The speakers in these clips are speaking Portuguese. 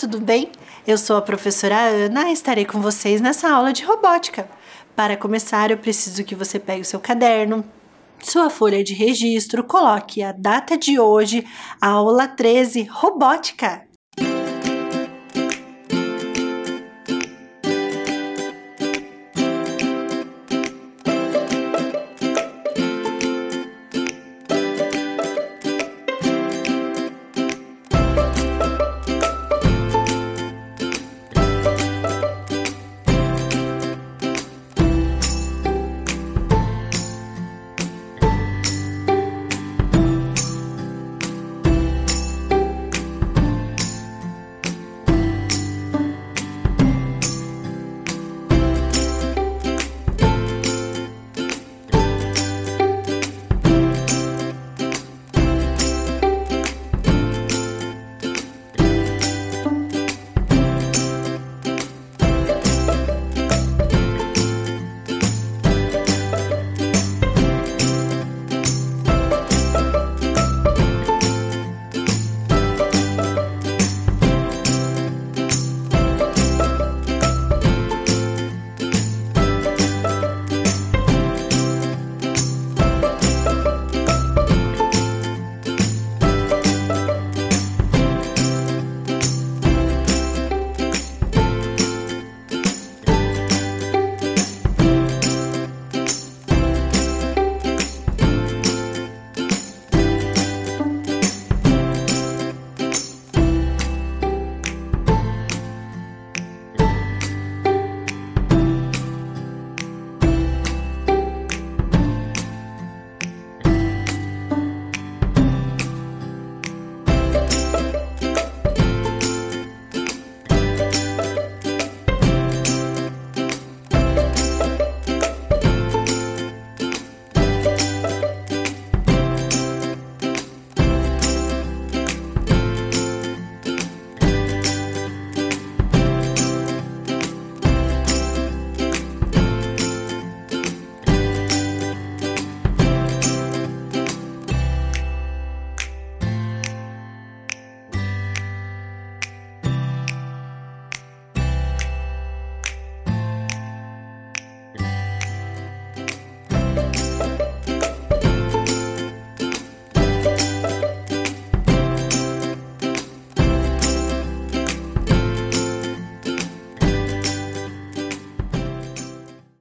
tudo bem? Eu sou a professora Ana e estarei com vocês nessa aula de robótica. Para começar, eu preciso que você pegue o seu caderno, sua folha de registro, coloque a data de hoje, aula 13, robótica.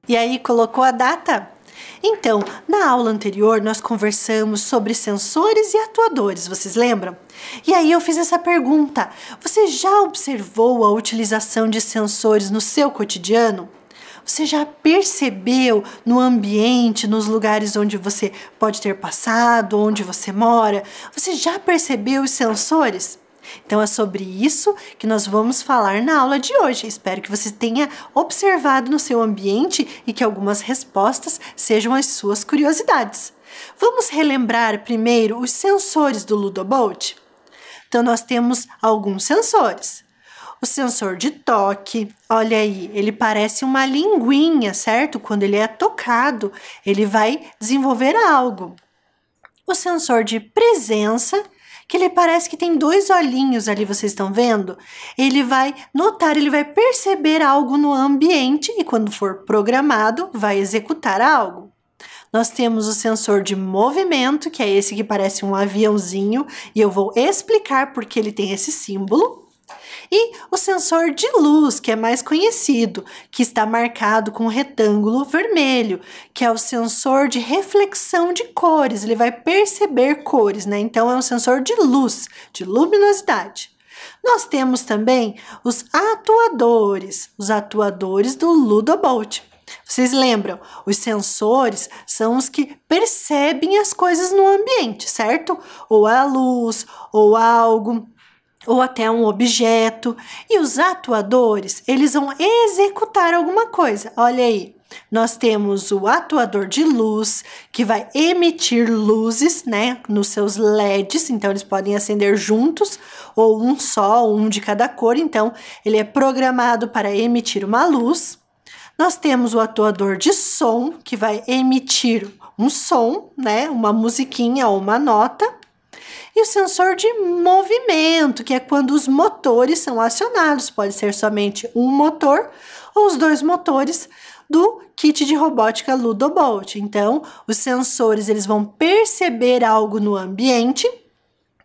E aí colocou a data? Então, na aula anterior nós conversamos sobre sensores e atuadores, vocês lembram? E aí eu fiz essa pergunta: você já observou a utilização de sensores no seu cotidiano? Você já percebeu no ambiente, nos lugares onde você pode ter passado, onde você mora? Você já percebeu os sensores? Então é sobre isso que nós vamos falar na aula de hoje. Espero que você tenha observado no seu ambiente e que algumas respostas sejam as suas curiosidades. Vamos relembrar primeiro os sensores do Ludobolt? Então nós temos alguns sensores. O sensor de toque, olha aí, ele parece uma linguinha, certo? Quando ele é tocado, ele vai desenvolver algo. O sensor de presença, que ele parece que tem dois olhinhos ali, vocês estão vendo? Ele vai notar, ele vai perceber algo no ambiente e quando for programado, vai executar algo. Nós temos o sensor de movimento, que é esse que parece um aviãozinho, e eu vou explicar porque ele tem esse símbolo. E o sensor de luz, que é mais conhecido, que está marcado com um retângulo vermelho, que é o sensor de reflexão de cores, ele vai perceber cores, né? Então é um sensor de luz, de luminosidade. Nós temos também os atuadores, os atuadores do Ludobolt. Vocês lembram? Os sensores são os que percebem as coisas no ambiente, certo? Ou a luz, ou algo ou até um objeto. E os atuadores, eles vão executar alguma coisa. Olha aí, nós temos o atuador de luz, que vai emitir luzes, né, nos seus LEDs, então eles podem acender juntos, ou um só, ou um de cada cor, então ele é programado para emitir uma luz. Nós temos o atuador de som, que vai emitir um som, né, uma musiquinha ou uma nota. E o sensor de movimento, que é quando os motores são acionados, pode ser somente um motor ou os dois motores do kit de robótica Ludobolt. Então, os sensores eles vão perceber algo no ambiente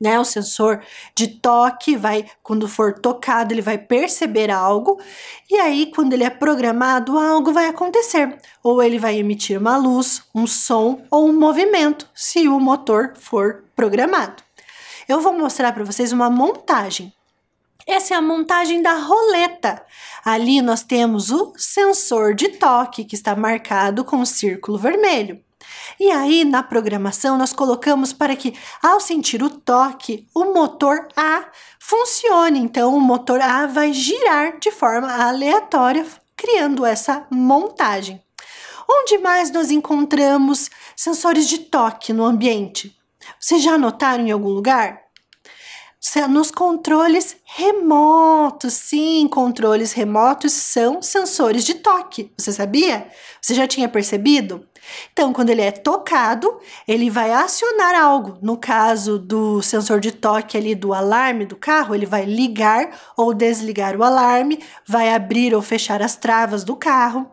né? O sensor de toque vai, quando for tocado, ele vai perceber algo, e aí, quando ele é programado, algo vai acontecer. Ou ele vai emitir uma luz, um som ou um movimento, se o motor for programado. Eu vou mostrar para vocês uma montagem. Essa é a montagem da roleta. Ali nós temos o sensor de toque que está marcado com o círculo vermelho. E aí, na programação, nós colocamos para que, ao sentir o toque, o motor A funcione. Então, o motor A vai girar de forma aleatória, criando essa montagem. Onde mais nós encontramos sensores de toque no ambiente? Vocês já notaram em algum lugar? Nos controles remotos, sim, controles remotos são sensores de toque. Você sabia? Você já tinha percebido? Então, quando ele é tocado, ele vai acionar algo. No caso do sensor de toque ali do alarme do carro, ele vai ligar ou desligar o alarme, vai abrir ou fechar as travas do carro.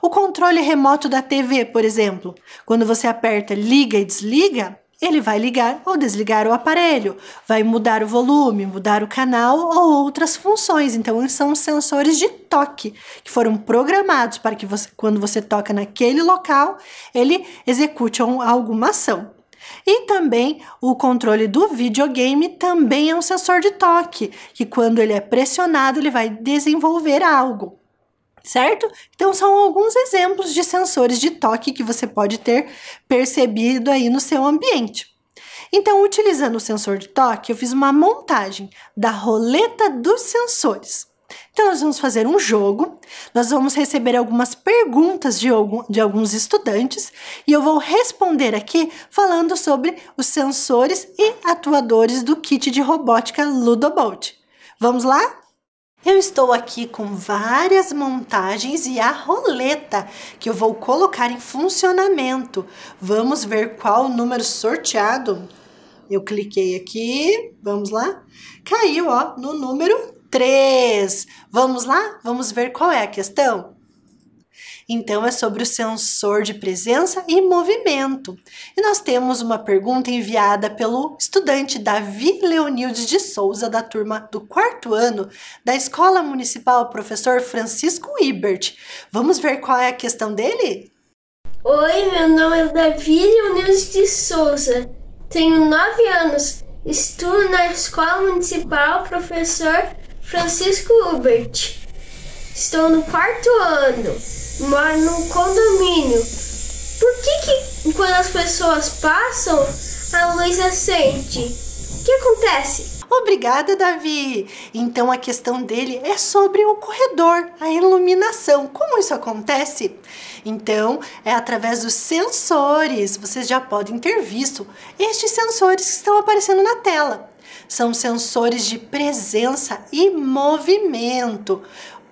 O controle remoto da TV, por exemplo, quando você aperta liga e desliga, ele vai ligar ou desligar o aparelho, vai mudar o volume, mudar o canal ou outras funções. Então, são sensores de toque que foram programados para que você, quando você toca naquele local, ele execute alguma ação. E também o controle do videogame também é um sensor de toque, que quando ele é pressionado, ele vai desenvolver algo certo? Então são alguns exemplos de sensores de toque que você pode ter percebido aí no seu ambiente. Então, utilizando o sensor de toque, eu fiz uma montagem da roleta dos sensores. Então, nós vamos fazer um jogo, nós vamos receber algumas perguntas de, algum, de alguns estudantes e eu vou responder aqui falando sobre os sensores e atuadores do kit de robótica Ludobolt. Vamos lá? Eu estou aqui com várias montagens e a roleta que eu vou colocar em funcionamento. Vamos ver qual o número sorteado. Eu cliquei aqui, vamos lá. Caiu, ó, no número 3. Vamos lá? Vamos ver qual é a questão? Então, é sobre o sensor de presença e movimento. E nós temos uma pergunta enviada pelo estudante Davi Leonildes de Souza, da turma do quarto ano, da Escola Municipal Professor Francisco Ibert. Vamos ver qual é a questão dele? Oi, meu nome é Davi Leonildes de Souza, tenho nove anos, estudo na Escola Municipal Professor Francisco Hubert. Estou no quarto ano mora num condomínio. Por que, que quando as pessoas passam, a luz acende? O que acontece? Obrigada, Davi! Então a questão dele é sobre o corredor, a iluminação. Como isso acontece? Então, é através dos sensores. Vocês já podem ter visto estes sensores que estão aparecendo na tela. São sensores de presença e movimento.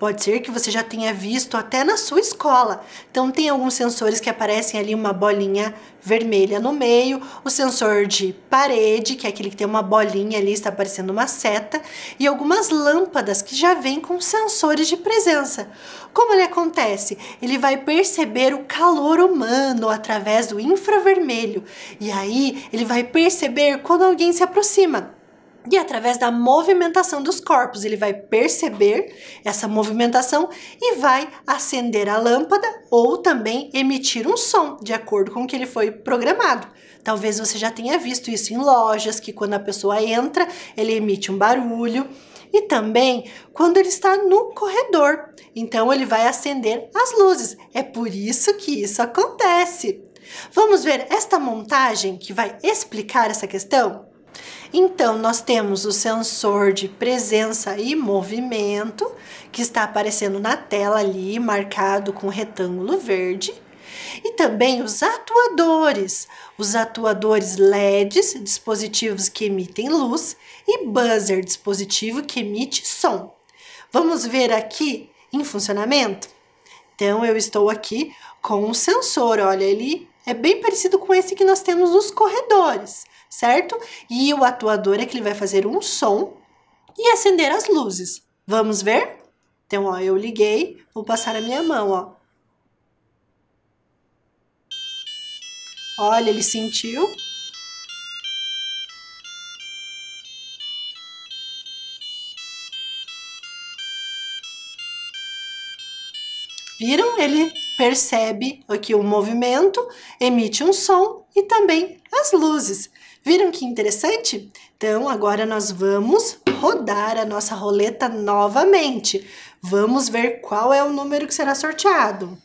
Pode ser que você já tenha visto até na sua escola. Então tem alguns sensores que aparecem ali uma bolinha vermelha no meio, o sensor de parede, que é aquele que tem uma bolinha ali, está parecendo uma seta, e algumas lâmpadas que já vêm com sensores de presença. Como ele acontece? Ele vai perceber o calor humano através do infravermelho, e aí ele vai perceber quando alguém se aproxima. E através da movimentação dos corpos, ele vai perceber essa movimentação e vai acender a lâmpada ou também emitir um som, de acordo com o que ele foi programado. Talvez você já tenha visto isso em lojas, que quando a pessoa entra, ele emite um barulho. E também quando ele está no corredor, então ele vai acender as luzes. É por isso que isso acontece. Vamos ver esta montagem que vai explicar essa questão? Então, nós temos o sensor de presença e movimento, que está aparecendo na tela ali, marcado com retângulo verde. E também os atuadores, os atuadores LEDs, dispositivos que emitem luz, e buzzer, dispositivo que emite som. Vamos ver aqui em funcionamento? Então, eu estou aqui com o sensor, olha, ele é bem parecido com esse que nós temos nos corredores certo? E o atuador é que ele vai fazer um som e acender as luzes. Vamos ver? Então, ó, eu liguei, vou passar a minha mão, ó. Olha, ele sentiu. Viram? Ele percebe aqui o movimento, emite um som e também as luzes. Viram que interessante? Então agora nós vamos rodar a nossa roleta novamente. Vamos ver qual é o número que será sorteado.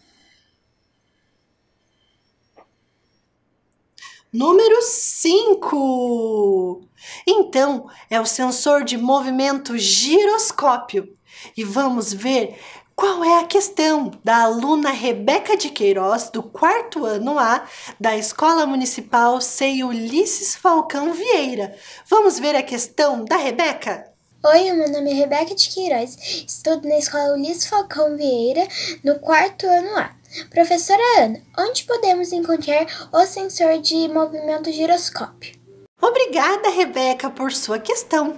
Número 5. Então, é o sensor de movimento giroscópio. E vamos ver qual é a questão da aluna Rebeca de Queiroz, do quarto ano A, da Escola Municipal Sei Ulisses Falcão Vieira. Vamos ver a questão da Rebeca? Oi, meu nome é Rebeca de Queiroz, estudo na Escola Ulisses Falcão Vieira, no quarto ano A. Professora Ana, onde podemos encontrar o sensor de movimento giroscópio? Obrigada, Rebeca, por sua questão.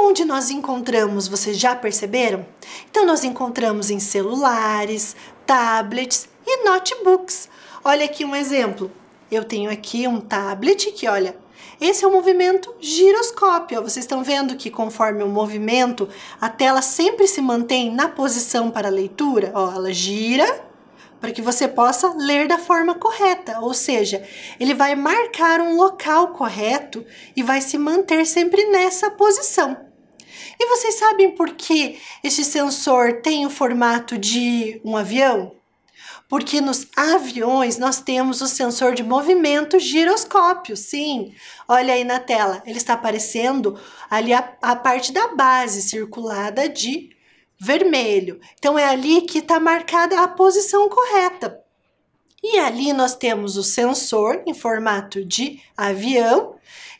onde nós encontramos, vocês já perceberam? Então, nós encontramos em celulares, tablets e notebooks. Olha aqui um exemplo. Eu tenho aqui um tablet que, olha, esse é o movimento giroscópio. Vocês estão vendo que conforme o movimento, a tela sempre se mantém na posição para leitura? Ó, ela gira para que você possa ler da forma correta, ou seja, ele vai marcar um local correto e vai se manter sempre nessa posição. E vocês sabem por que esse sensor tem o formato de um avião? Porque nos aviões nós temos o sensor de movimento giroscópio, sim. Olha aí na tela, ele está aparecendo ali a, a parte da base circulada de vermelho. Então é ali que está marcada a posição correta. E ali nós temos o sensor em formato de avião,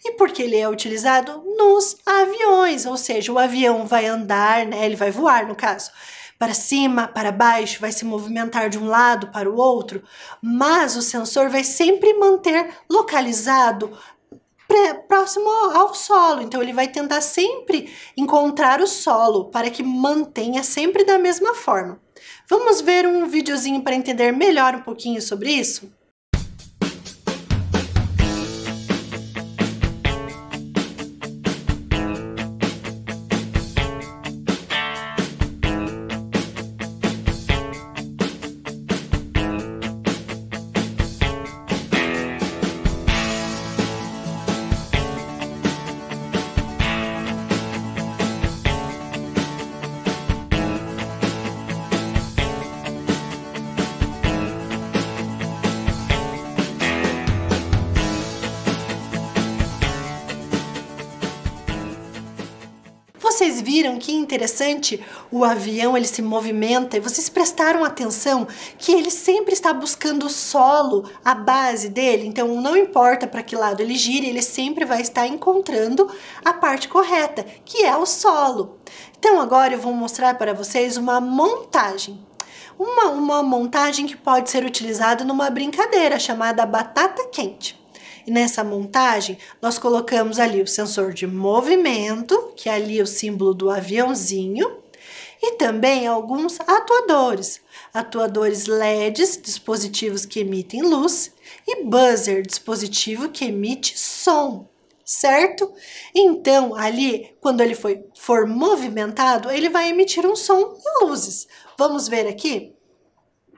e porque ele é utilizado nos aviões, ou seja, o avião vai andar, né? ele vai voar no caso, para cima, para baixo, vai se movimentar de um lado para o outro, mas o sensor vai sempre manter localizado próximo ao solo. Então ele vai tentar sempre encontrar o solo para que mantenha sempre da mesma forma. Vamos ver um videozinho para entender melhor um pouquinho sobre isso? interessante, o avião ele se movimenta e vocês prestaram atenção que ele sempre está buscando o solo, a base dele. Então não importa para que lado ele gire, ele sempre vai estar encontrando a parte correta, que é o solo. Então agora eu vou mostrar para vocês uma montagem. Uma, uma montagem que pode ser utilizada numa brincadeira chamada batata quente. E nessa montagem, nós colocamos ali o sensor de movimento, que é ali o símbolo do aviãozinho, e também alguns atuadores, atuadores LEDs, dispositivos que emitem luz, e buzzer, dispositivo que emite som, certo? Então, ali, quando ele foi, for movimentado, ele vai emitir um som e luzes. Vamos ver aqui?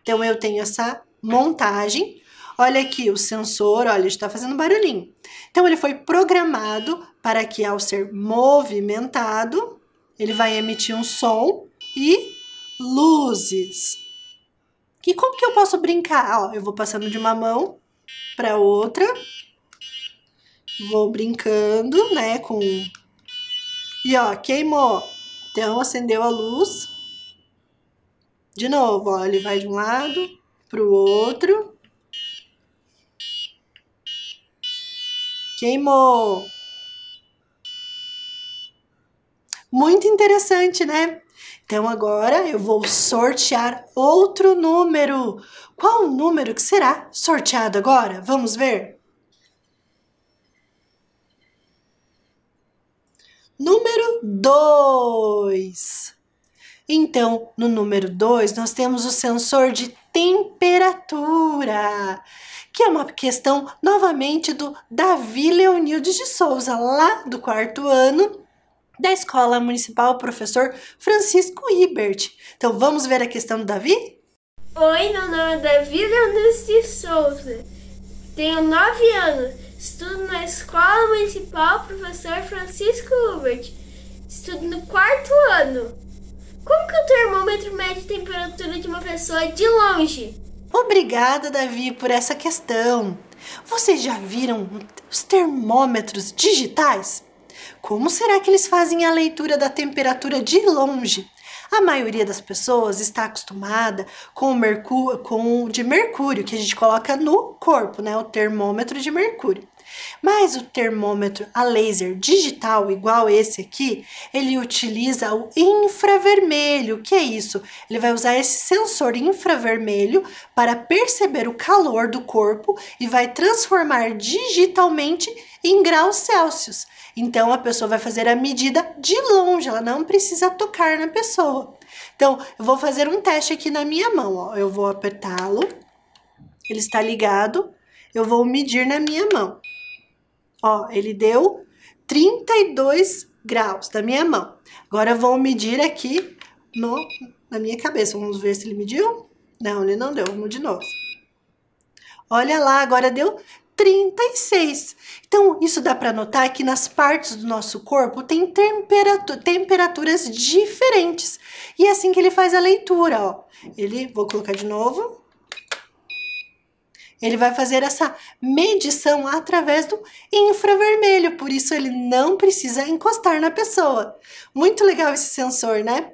Então, eu tenho essa montagem Olha aqui, o sensor, olha, está fazendo barulhinho. Então, ele foi programado para que, ao ser movimentado, ele vai emitir um som e luzes. E como que eu posso brincar? Ó, eu vou passando de uma mão para outra, vou brincando, né, com... E ó, queimou. Então, acendeu a luz. De novo, ó, ele vai de um lado para o outro. Queimou! Muito interessante, né? Então agora eu vou sortear outro número. Qual o número que será sorteado agora? Vamos ver. Número 2. Então, no número 2, nós temos o sensor de temperatura que é uma questão novamente do Davi Leonildes de Souza, lá do quarto ano, da Escola Municipal Professor Francisco Ibert. Então vamos ver a questão do Davi? Oi, meu nome é Davi Leonildes de Souza. Tenho nove anos. Estudo na Escola Municipal Professor Francisco Hubert. Estudo no quarto ano. Como que o termômetro mede a temperatura de uma pessoa de longe? Obrigada, Davi, por essa questão. Vocês já viram os termômetros digitais? Como será que eles fazem a leitura da temperatura de longe? A maioria das pessoas está acostumada com o mercúrio, com o de mercúrio que a gente coloca no corpo, né, o termômetro de mercúrio. Mas o termômetro a laser digital, igual esse aqui, ele utiliza o infravermelho. O que é isso? Ele vai usar esse sensor infravermelho para perceber o calor do corpo e vai transformar digitalmente em graus Celsius. Então a pessoa vai fazer a medida de longe, ela não precisa tocar na pessoa. Então, eu vou fazer um teste aqui na minha mão, ó. Eu vou apertá-lo, ele está ligado, eu vou medir na minha mão. Ó, ele deu 32 graus da minha mão. Agora vou medir aqui no, na minha cabeça. Vamos ver se ele mediu. Não, ele não deu. Vamos de novo. Olha lá, agora deu 36. Então, isso dá para notar que nas partes do nosso corpo tem temperatu temperaturas diferentes. E é assim que ele faz a leitura, ó. Ele, vou colocar de novo. Ele vai fazer essa medição através do infravermelho, por isso ele não precisa encostar na pessoa. Muito legal esse sensor, né?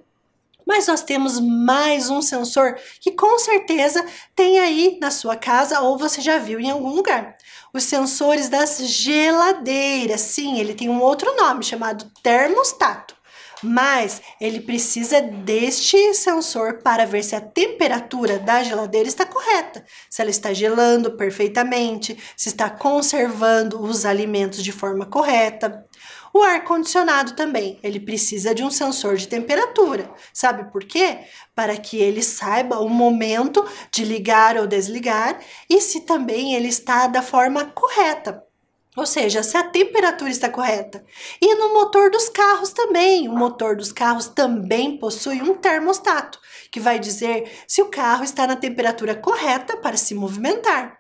mas nós temos mais um sensor que com certeza tem aí na sua casa ou você já viu em algum lugar. Os sensores das geladeiras, sim, ele tem um outro nome chamado termostato mas ele precisa deste sensor para ver se a temperatura da geladeira está correta, se ela está gelando perfeitamente, se está conservando os alimentos de forma correta. O ar condicionado também, ele precisa de um sensor de temperatura. Sabe por quê? Para que ele saiba o momento de ligar ou desligar e se também ele está da forma correta. Ou seja, se a temperatura está correta. E no motor dos carros também. O motor dos carros também possui um termostato, que vai dizer se o carro está na temperatura correta para se movimentar.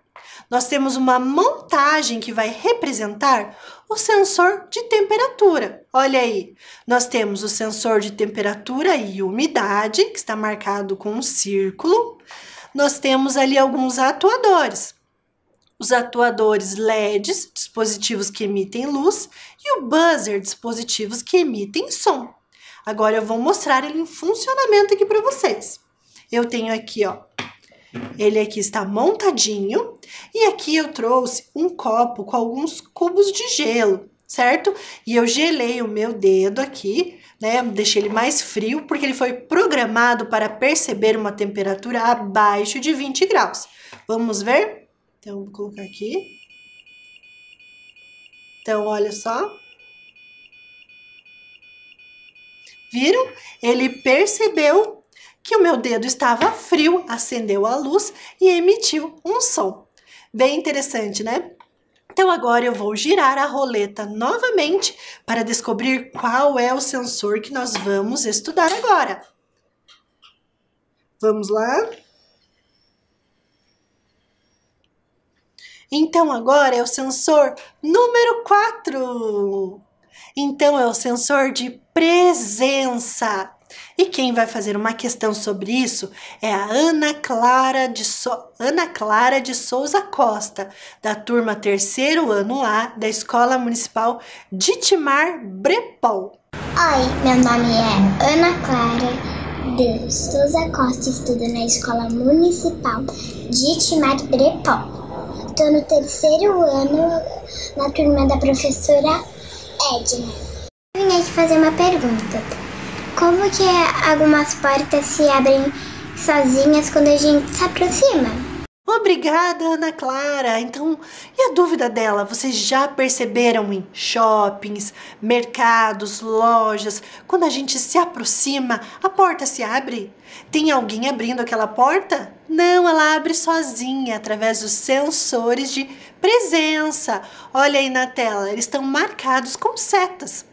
Nós temos uma montagem que vai representar o sensor de temperatura. Olha aí, nós temos o sensor de temperatura e umidade, que está marcado com um círculo. Nós temos ali alguns atuadores os atuadores LEDs, dispositivos que emitem luz, e o buzzer, dispositivos que emitem som. Agora eu vou mostrar ele em funcionamento aqui para vocês. Eu tenho aqui, ó, ele aqui está montadinho e aqui eu trouxe um copo com alguns cubos de gelo, certo? E eu gelei o meu dedo aqui, né? Deixei ele mais frio porque ele foi programado para perceber uma temperatura abaixo de 20 graus. Vamos ver? Então, vou colocar aqui. Então, olha só. Viram? Ele percebeu que o meu dedo estava frio, acendeu a luz e emitiu um som. Bem interessante, né? Então agora eu vou girar a roleta novamente para descobrir qual é o sensor que nós vamos estudar agora. Vamos lá? Então agora é o sensor número 4. Então é o sensor de presença. E quem vai fazer uma questão sobre isso é a Ana Clara de, so Ana Clara de Souza Costa, da turma terceiro ano A da Escola Municipal Ditmar Brepol. Oi, meu nome é Ana Clara de Souza Costa, estudo na Escola Municipal Ditmar Brepol estou no terceiro ano na turma da professora Edna. Eu vim aqui fazer uma pergunta. Como que algumas portas se abrem sozinhas quando a gente se aproxima? Obrigada, Ana Clara. Então, e a dúvida dela? Vocês já perceberam em shoppings, mercados, lojas, quando a gente se aproxima, a porta se abre? Tem alguém abrindo aquela porta? Não, ela abre sozinha através dos sensores de presença. Olha aí na tela, eles estão marcados com setas.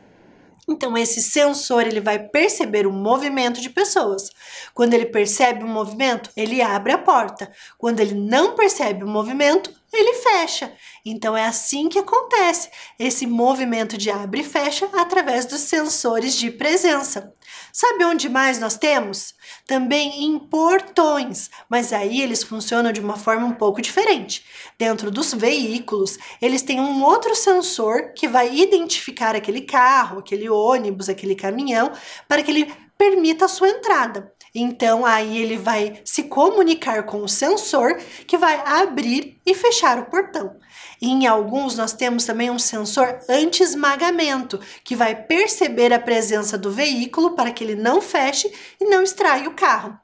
Então esse sensor ele vai perceber o movimento de pessoas. Quando ele percebe o movimento, ele abre a porta. Quando ele não percebe o movimento, ele fecha. Então é assim que acontece esse movimento de abre e fecha através dos sensores de presença. Sabe onde mais nós temos? Também em portões, mas aí eles funcionam de uma forma um pouco diferente. Dentro dos veículos, eles têm um outro sensor que vai identificar aquele carro, aquele ônibus, aquele caminhão, para que ele permita a sua entrada. Então aí ele vai se comunicar com o sensor que vai abrir e fechar o portão em alguns nós temos também um sensor anti-esmagamento, que vai perceber a presença do veículo para que ele não feche e não estrague o carro.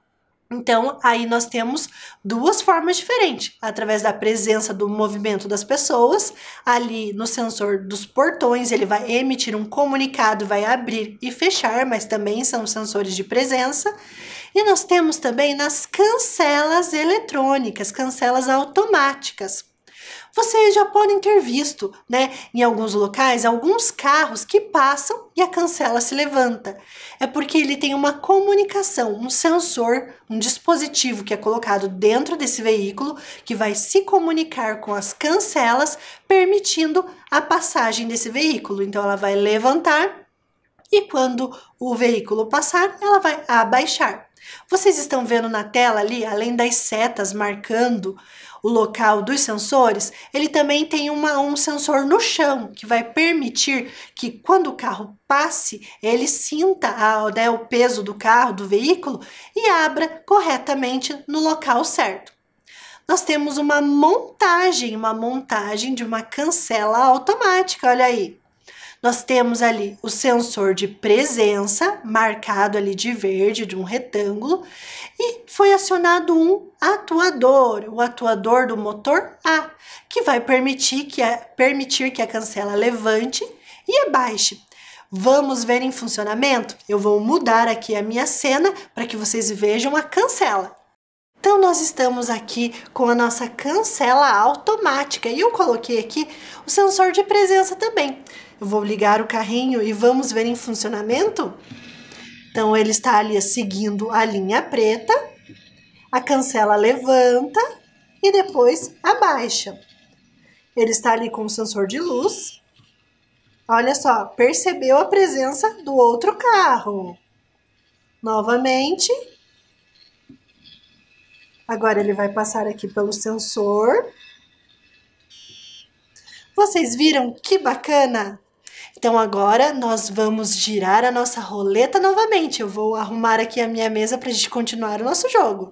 Então, aí nós temos duas formas diferentes: através da presença do movimento das pessoas, ali no sensor dos portões, ele vai emitir um comunicado, vai abrir e fechar, mas também são sensores de presença. E nós temos também nas cancelas eletrônicas, cancelas automáticas. Vocês já podem ter visto, né, em alguns locais, alguns carros que passam e a cancela se levanta. É porque ele tem uma comunicação, um sensor, um dispositivo que é colocado dentro desse veículo que vai se comunicar com as cancelas, permitindo a passagem desse veículo. Então ela vai levantar e quando o veículo passar, ela vai abaixar. Vocês estão vendo na tela ali, além das setas marcando o local dos sensores, ele também tem uma, um sensor no chão que vai permitir que quando o carro passe, ele sinta a, né, o peso do carro, do veículo e abra corretamente no local certo. Nós temos uma montagem, uma montagem de uma cancela automática, olha aí. Nós temos ali o sensor de presença, marcado ali de verde, de um retângulo, e foi acionado um atuador, o atuador do motor A, que vai permitir que a, permitir que a cancela levante e abaixe. Vamos ver em funcionamento? Eu vou mudar aqui a minha cena para que vocês vejam a cancela. Então, nós estamos aqui com a nossa cancela automática e eu coloquei aqui o sensor de presença também eu vou ligar o carrinho e vamos ver em funcionamento? Então ele está ali seguindo a linha preta, a cancela levanta e depois abaixa. Ele está ali com o sensor de luz. Olha só, percebeu a presença do outro carro. Novamente. Agora ele vai passar aqui pelo sensor. Vocês viram que bacana? Então agora nós vamos girar a nossa roleta novamente. Eu vou arrumar aqui a minha mesa para a gente continuar o nosso jogo.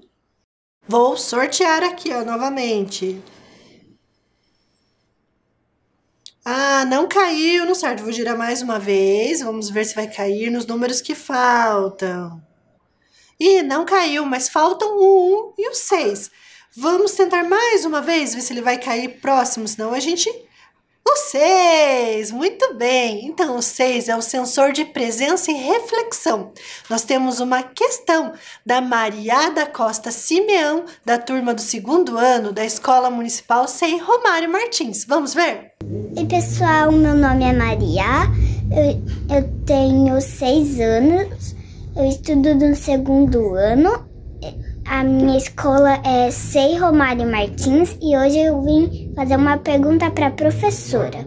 Vou sortear aqui, ó, novamente. Ah, não caiu, não certo. Vou girar mais uma vez. Vamos ver se vai cair nos números que faltam. Ih, não caiu, mas faltam o 1 e o 6. Vamos tentar mais uma vez, ver se ele vai cair próximo, senão a gente o 6, muito bem. Então, o 6 é o sensor de presença e reflexão. Nós temos uma questão da Maria da Costa Simeão, da turma do segundo ano da Escola Municipal Sem Romário Martins. Vamos ver? Oi, pessoal, meu nome é Maria, eu, eu tenho 6 anos, eu estudo no segundo ano a minha escola é Sei Romário Martins e hoje eu vim fazer uma pergunta para a professora.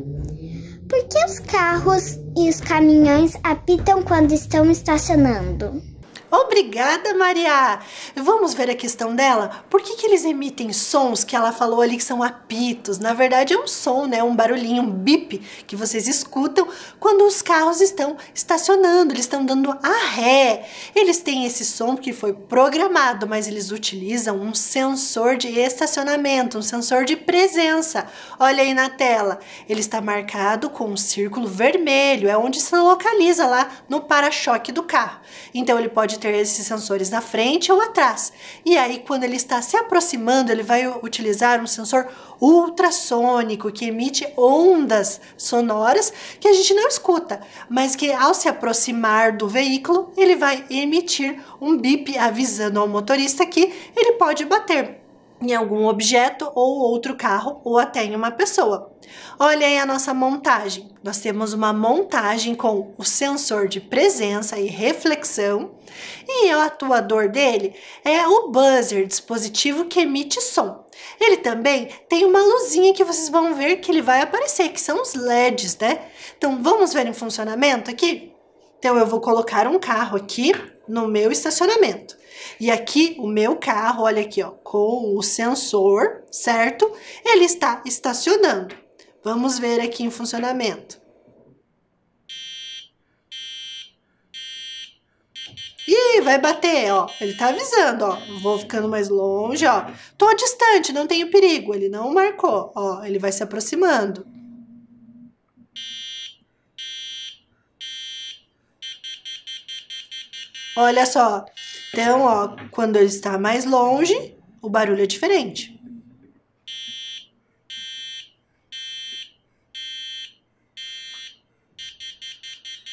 Por que os carros e os caminhões apitam quando estão estacionando? Obrigada, Maria! Vamos ver a questão dela? Por que, que eles emitem sons que ela falou ali que são apitos? Na verdade, é um som, né? Um barulhinho, um bip que vocês escutam quando os carros estão estacionando, eles estão dando a ré. Eles têm esse som que foi programado, mas eles utilizam um sensor de estacionamento, um sensor de presença. Olha aí na tela, ele está marcado com um círculo vermelho, é onde se localiza lá no para-choque do carro. Então ele pode ter esses sensores na frente ou atrás. E aí, quando ele está se aproximando, ele vai utilizar um sensor ultrassônico que emite ondas sonoras que a gente não escuta, mas que ao se aproximar do veículo, ele vai emitir um bip avisando ao motorista que ele pode bater em algum objeto ou outro carro ou até em uma pessoa. Olha aí a nossa montagem. Nós temos uma montagem com o sensor de presença e reflexão e o atuador dele é o buzzer, dispositivo que emite som. Ele também tem uma luzinha que vocês vão ver que ele vai aparecer, que são os LEDs, né? Então vamos ver em funcionamento aqui? Então eu vou colocar um carro aqui no meu estacionamento. E aqui o meu carro, olha aqui, ó, com o sensor, certo? Ele está estacionando. Vamos ver aqui em funcionamento. Ih, vai bater, ó. Ele tá avisando, ó. Vou ficando mais longe, ó. Tô distante, não tenho perigo. Ele não marcou, ó. Ele vai se aproximando. Olha só, então, ó, quando ele está mais longe, o barulho é diferente.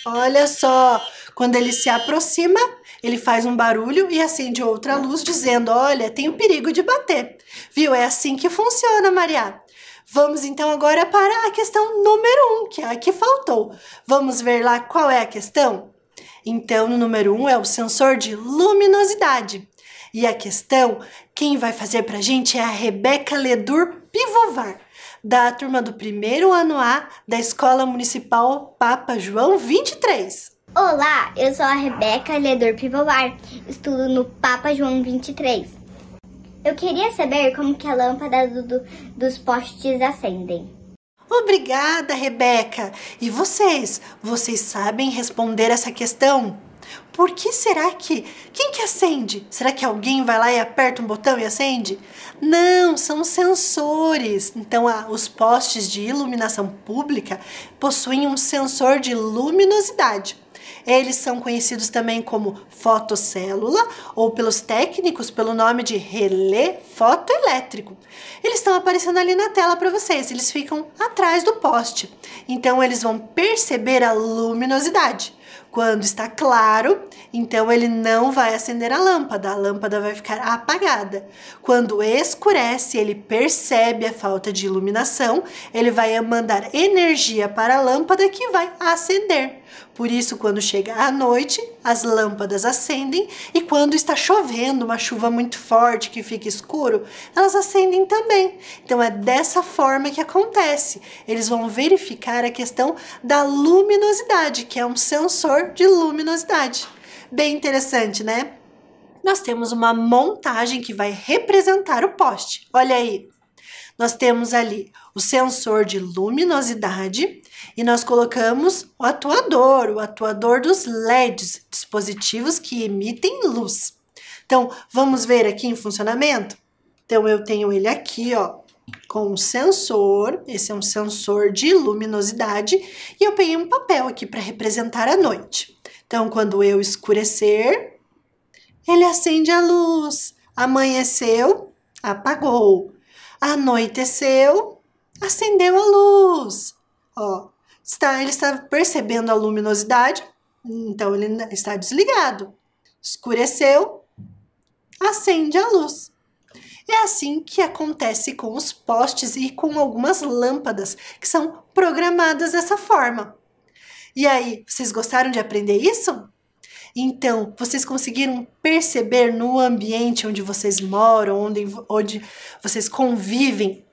Olha só, quando ele se aproxima, ele faz um barulho e acende outra luz dizendo: "Olha, tem o perigo de bater". Viu? É assim que funciona, Maria. Vamos então agora para a questão número um, que é a que faltou. Vamos ver lá qual é a questão? Então, no número 1 um é o sensor de luminosidade. E a questão, quem vai fazer pra gente é a Rebeca Ledur Pivovar, da turma do primeiro ano A da Escola Municipal Papa João 23. Olá, eu sou a Rebeca Ledur Pivovar, estudo no Papa João 23. Eu queria saber como que a lâmpada do, do, dos postes acendem. Obrigada, Rebeca! E vocês? Vocês sabem responder essa questão? Por que será que? Quem que acende? Será que alguém vai lá e aperta um botão e acende? Não, são sensores. Então, os postes de iluminação pública possuem um sensor de luminosidade. Eles são conhecidos também como fotocélula ou pelos técnicos pelo nome de relé fotoelétrico. Eles estão aparecendo ali na tela para vocês, eles ficam atrás do poste. Então eles vão perceber a luminosidade. Quando está claro, então ele não vai acender a lâmpada, a lâmpada vai ficar apagada. Quando escurece, ele percebe a falta de iluminação, ele vai mandar energia para a lâmpada que vai acender. Por isso, quando chega a noite, as lâmpadas acendem e quando está chovendo, uma chuva muito forte que fica escuro, elas acendem também. Então é dessa forma que acontece. Eles vão verificar a questão da luminosidade, que é um sensor de luminosidade. Bem interessante, né? Nós temos uma montagem que vai representar o poste. Olha aí. Nós temos ali o sensor de luminosidade e nós colocamos o atuador, o atuador dos LEDs, dispositivos que emitem luz. Então, vamos ver aqui em funcionamento? Então, eu tenho ele aqui, ó, com um sensor, esse é um sensor de luminosidade, e eu peguei um papel aqui para representar a noite. Então, quando eu escurecer, ele acende a luz. Amanheceu, apagou. Anoiteceu, acendeu a luz. Ó, está, ele está percebendo a luminosidade, então ele está desligado. Escureceu, acende a luz. É assim que acontece com os postes e com algumas lâmpadas que são programadas dessa forma. E aí, vocês gostaram de aprender isso? Então, vocês conseguiram perceber no ambiente onde vocês moram, onde, onde vocês convivem,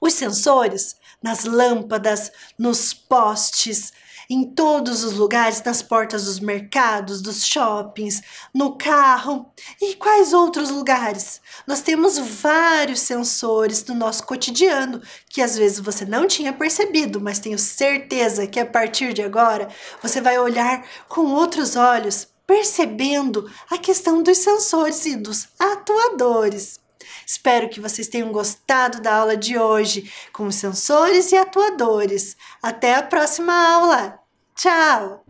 os sensores nas lâmpadas, nos postes, em todos os lugares, nas portas dos mercados, dos shoppings, no carro e quais outros lugares. Nós temos vários sensores no nosso cotidiano que às vezes você não tinha percebido, mas tenho certeza que a partir de agora você vai olhar com outros olhos, percebendo a questão dos sensores e dos atuadores. Espero que vocês tenham gostado da aula de hoje com sensores e atuadores. Até a próxima aula! Tchau!